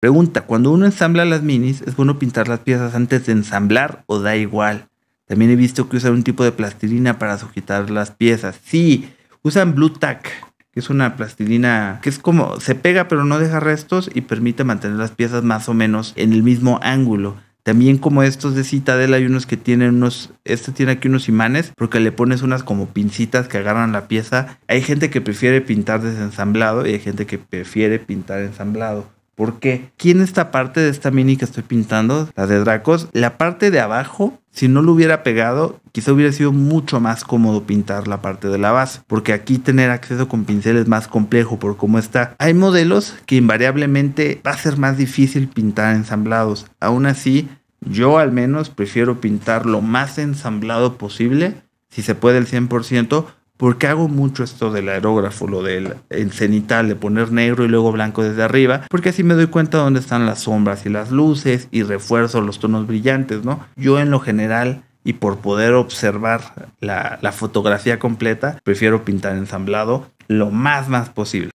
Pregunta, cuando uno ensambla las minis, ¿es bueno pintar las piezas antes de ensamblar o da igual? También he visto que usan un tipo de plastilina para sujetar las piezas. Sí, usan Blue Tack, que es una plastilina que es como, se pega pero no deja restos y permite mantener las piezas más o menos en el mismo ángulo. También como estos de Citadel hay unos que tienen unos, este tiene aquí unos imanes porque le pones unas como pincitas que agarran la pieza. Hay gente que prefiere pintar desensamblado y hay gente que prefiere pintar ensamblado. Porque aquí en esta parte de esta mini que estoy pintando, la de Dracos, la parte de abajo, si no lo hubiera pegado, quizá hubiera sido mucho más cómodo pintar la parte de la base. Porque aquí tener acceso con pincel es más complejo por cómo está. Hay modelos que invariablemente va a ser más difícil pintar ensamblados. Aún así, yo al menos prefiero pintar lo más ensamblado posible, si se puede el 100%, porque hago mucho esto del aerógrafo, lo del cenital, de poner negro y luego blanco desde arriba, porque así me doy cuenta dónde están las sombras y las luces y refuerzo los tonos brillantes, ¿no? Yo en lo general y por poder observar la, la fotografía completa, prefiero pintar ensamblado lo más más posible.